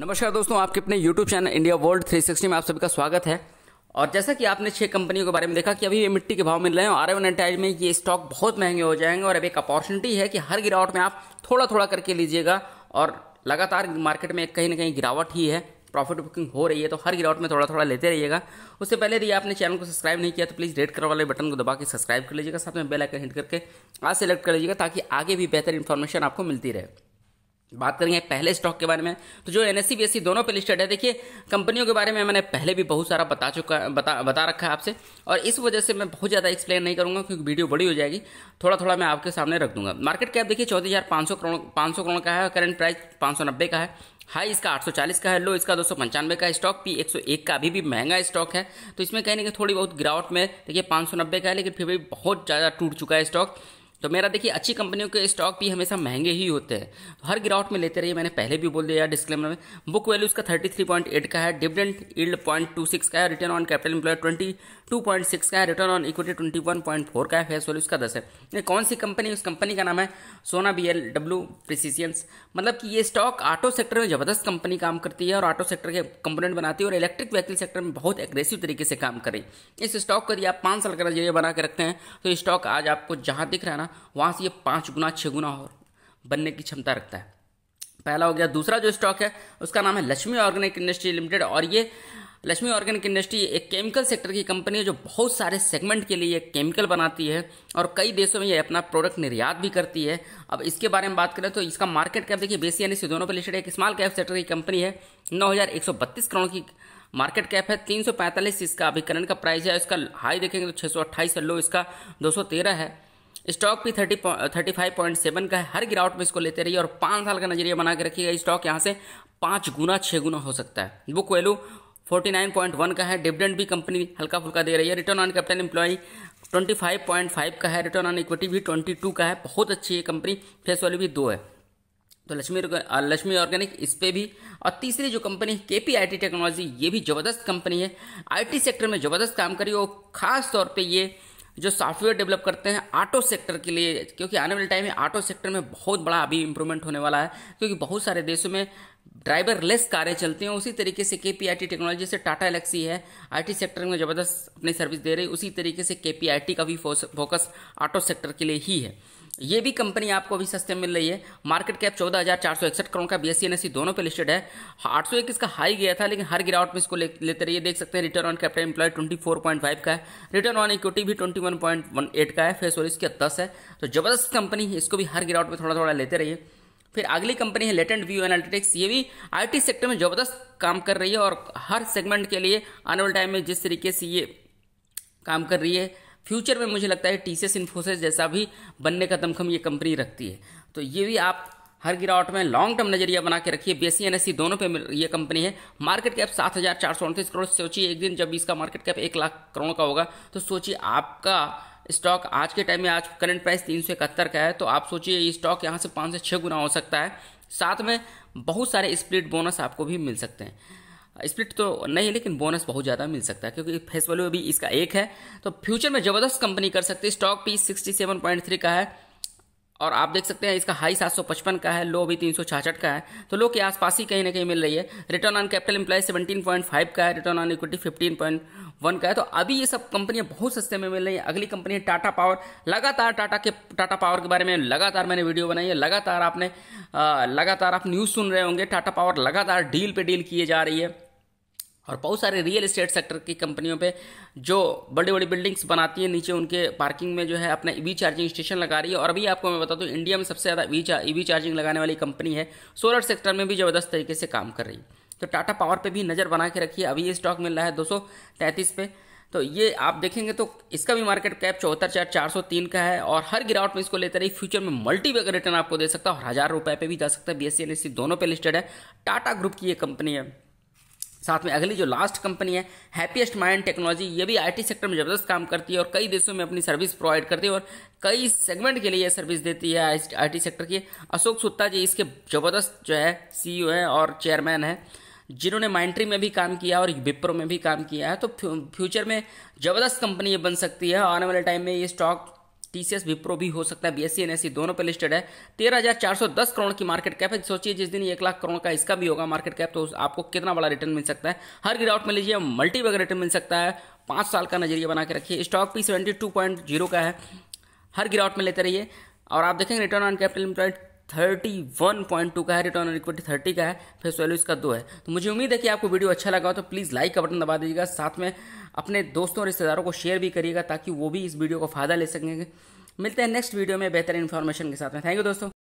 नमस्कार दोस्तों आपके अपने YouTube चैनल इंडिया वर्ल्ड 360 में आप सभी का स्वागत है और जैसा कि आपने छह कंपनियों के बारे में देखा कि अभी ये मिट्टी के भाव मिल रहे हैं और आर एवन एंटाइज में ये स्टॉक बहुत महंगे हो जाएंगे और अब एक अपॉर्चुनिटी है कि हर गिरावट में आप थोड़ा थोड़ा करके लीजिएगा और लगातार मार्केट में कहीं ना कहीं गिरावट ही है प्रॉफिट बुकिंग हो रही है तो हर गिरावट में थोड़ा थोड़ा लेते रहिएगा उससे पहले यदि आपने चैनल को सब्सक्राइब नहीं किया तो प्लीज़ रेड कलर वाले बटन को दबा के सब्सक्राइब कर लीजिएगा साथ में बेल आइकन हिट करके आज सेलेक्ट कर लीजिएगा ताकि आगे भी बेहतर इन्फॉर्मेशन आपको मिलती रहे बात करेंगे पहले स्टॉक के बारे में तो जो एन एस सी दोनों पे लिस्टेड है देखिए कंपनियों के बारे में मैंने पहले भी बहुत सारा बता चुका बता बता रखा है आपसे और इस वजह से मैं बहुत ज़्यादा एक्सप्लेन नहीं करूंगा क्योंकि वीडियो बड़ी हो जाएगी थोड़ा थोड़ा मैं आपके सामने रख दूंगा मार्केट कैप देखिए चौदह हज़ार पाँच सौ करोड़ पाँच सौ करोड़ का है करंट प्राइस पाँच सौ नब्बे का है हाई इसका आठ चालीस का है लो इसका दो सौ पंचानवे का स्टॉक पी एक का अभी भी महंगा स्टॉक है तो इसमें कहीं ना कहीं थोड़ी बहुत गिरावट में देखिए पाँच सौ नब्बे का है लेकिन फिर भी बहुत ज़्यादा टूट चुका है स्टॉक तो मेरा देखिए अच्छी कंपनियों के स्टॉक भी हमेशा महंगे ही होते हैं तो हर गिरावट में लेते रहिए मैंने पहले भी बोल दिया डिस्क्लेमर में बुक वैल्यू उसका 33.8 का है डिविडेंड इल्ड 0.26 का है रिटर्न ऑन कैपिटल एम्प्लॉय 22.6 का है रिटर्न ऑन इक्विटी 21.4 का है फेस वैल्यू उसका दस है कौन सी कंपनी उस कंपनी का नाम है सोना बी एल डब्ल्यू प्रिसीसियंस मतलब कि ये स्टॉक ऑटो सेक्टर में जबरदस्त कंपनी काम करती है और ऑटो सेक्टर के कंपोनेंट बनाती है और इलेक्ट्रिक व्हीकल सेक्टर में बहुत एग्रेसिव तरीके से काम करें इस स्टॉक को यदि आप पाँच साल का नजरिया बना के रखते हैं तो ये स्टॉक आज आपको जहाँ दिख रहा है ना वहाँ से ये पाँच गुना छः गुना और बनने की क्षमता रखता है पहला हो गया दूसरा जो स्टॉक है उसका नाम है लक्ष्मी ऑर्गेनिक इंडस्ट्री लिमिटेड और ये लक्ष्मी ऑर्गेनिक इंडस्ट्री एक केमिकल सेक्टर की कंपनी है जो बहुत सारे सेगमेंट के लिए केमिकल बनाती है और कई देशों में ये अपना प्रोडक्ट निर्यात भी करती है अब इसके बारे में बात करें तो इसका मार्केट कैप देखिए बेसी यानी दोनों पर लिस्टेड एक स्मॉल कैप सेक्टर की कंपनी है नौ करोड़ की मार्केट कैप है तीन इसका अभी करंट का प्राइस है इसका हाई देखेंगे तो छः से लो इसका दो है स्टॉक भी thirty thirty five point seven का है हर गिरावट में इसको लेते रहिए और पाँच साल का नजरिया बना के रखिएगा स्टॉक यहाँ से पाँच गुना छः गुना हो सकता है बुक वैल्यू वन का है डिविडेंड भी कंपनी हल्का फुल्का दे रही है return on capital point five का है रिटर्न ऑन इक्विटी भी ट्वेंटी टू का है बहुत अच्छी है कंपनी फेस वैल्यू भी दो है तो लक्ष्मी लक्ष्मी ऑर्गेनिक इस पर भी और तीसरी जो कंपनी के पी आई टी टेक्नोलॉजी ये भी ज़बरदस्त कंपनी है टी सेक्टर में ज़बरदस्त काम करी और ख़ास तौर पर ये जो सॉफ्टवेयर डेवलप करते हैं ऑटो सेक्टर के लिए क्योंकि आने वाले टाइम में ऑटो सेक्टर में बहुत बड़ा अभी इंप्रूवमेंट होने वाला है क्योंकि बहुत सारे देशों में ड्राइवर लेस कारें चलती हैं उसी तरीके से के पी टेक्नोलॉजी से टाटा एलेक्सी है आईटी सेक्टर में ज़बरदस्त अपनी सर्विस दे रही है उसी तरीके से के का भी फोकस ऑटो सेक्टर के लिए ही है ये भी कंपनी आपको अभी सस्ते मिल रही है मार्केट कैप चौदह हज़ार चार सौ इकसठ करोड़ का बी एस सी दोनों पे लिस्टेड है आठ सौ एक इसका हाई गया था लेकिन हर गिरावट में इसको ले, लेते रहिए देख सकते हैं return on capital employ twenty four point five का है रिटर्न ऑन इक्विटी भी twenty one point one eight का है फेस और इसके दस है तो जबरदस्त कंपनी है इसको भी हर गिरावट में थोड़ा थोड़ा लेते रहिए फिर अगली कंपनी है लेटेंट व्यू एनालिटिक्स ये भी आईटी सेक्टर में जबरदस्त काम कर रही है और हर सेगमेंट के लिए आने वाले टाइम में जिस तरीके से ये काम कर रही है फ्यूचर में मुझे लगता है टी सी एस इन्फोसिस जैसा भी बनने का दमखम ये कंपनी रखती है तो ये भी आप हर गिरावट में लॉन्ग टर्म नजरिया बना के रखिए सी एन एस दोनों पे ये कंपनी है मार्केट कैप सात हज़ार चार सौ उनतीस करोड़ सोचिए एक दिन जब इसका मार्केट कैप एक लाख करोड़ का होगा तो सोचिए आपका स्टॉक आज के टाइम में आज करंट प्राइस तीन सौ इकहत्तर का है तो आप सोचिए ये स्टॉक यहाँ से पाँच से छः गुना हो सकता है साथ में बहुत सारे स्प्लिट बोनस आपको भी मिल सकते हैं स्प्लिट तो नहीं लेकिन बोनस बहुत ज़्यादा मिल सकता है क्योंकि फेस वैल्यू अभी इसका एक है तो फ्यूचर में ज़बरदस्त कंपनी कर सकती है stock P sixty seven point three का है और आप देख सकते हैं इसका हाई 755 का है लो अभी तीन का है तो लो के आसपास ही कहीं ना कहीं मिल रही है रिटर्न ऑन कैपिटल एम्प्लॉय 17.5 का है रिटर्न ऑन इक्विटी 15.1 का है तो अभी ये सब कंपनियां बहुत सस्ते में मिल रही हैं अगली कंपनी है टाटा पावर लगातार टाटा के टाटा पावर के बारे में लगातार मैंने वीडियो बनाई है लगातार आपने लगातार आप न्यूज़ सुन रहे होंगे टाटा पावर लगातार डील पर डील किए जा रही है और बहुत सारे रियल इस्टेट सेक्टर की कंपनियों पे जो बड़ी बड़ी बिल्डिंग्स बनाती हैं नीचे उनके पार्किंग में जो है अपना ईवी चार्जिंग स्टेशन लगा रही है और अभी आपको मैं बता दूँ इंडिया में सबसे ज़्यादा ईवी चार्जिंग लगाने वाली कंपनी है सोलर सेक्टर में भी ज़बरदस्त तरीके से काम कर रही है तो टाटा पावर पे भी नज़र बना के रखिए अभी ये स्टॉक मिल रहा है दो पे तो ये आप देखेंगे तो इसका भी मार्केट कैप चौहत्तर चार चार सौ तीन का है और हर गिरावट में इसको लेते रहिए फ्यूचर में मल्टी रिटर्न आपको दे सकता है और हज़ार रुपये पे भी जा सकता है बी एस सी दोनों पे लिस्टेड है टाटा ग्रुप की ये कंपनी है साथ में अगली जो लास्ट कंपनी है हैप्पीएस्ट माइंड टेक्नोलॉजी ये भी आईटी सेक्टर में ज़बरदस्त काम करती है और कई देशों में अपनी सर्विस प्रोवाइड करती है और कई सेगमेंट के लिए यह सर्विस देती है आईटी सेक्टर की अशोक सुत्ता जी इसके ज़बरदस्त जो है सीईओ है और चेयरमैन है जिन्होंने माइंट्री में भी काम किया और विप्रो में भी काम किया है तो फ्यूचर में ज़बरदस्त कंपनी ये बन सकती है आने वाले टाइम में ये स्टॉक टीसीएस विप्रो भी हो सकता है बीएससी एनएससी दोनों पे लिस्टेड है तेरह हजार चार सौ दस करोड़ की मार्केट कैप है सोचिए जिस दिन एक लाख करोड़ का इसका भी होगा मार्केट कैप तो आपको कितना बड़ा रिटर्न मिल सकता है हर गिरावट में लीजिए वगैरह रिटर्न मिल सकता है पांच साल का नजरिया बना के रखिए स्टॉक भी सेवेंटी टू पॉइंट जीरो का है हर गिरावट में लेते रहिए और आप देखेंगे return on capital employed thirty one point two का है रिटर्न ऑन इक्विटी थर्टी का है फेस वैल्यू इसका दो है तो मुझे उम्मीद है कि आपको वीडियो अच्छा लगा हो तो प्लीज़ लाइक का बटन दबा दीजिएगा साथ में अपने दोस्तों और रिश्तेदारों को शेयर भी करिएगा ताकि वो भी इस वीडियो का फायदा ले सकेंगे मिलते हैं नेक्स्ट वीडियो में बेहतर इन्फॉर्मेशन के साथ में थैंक यू दोस्तों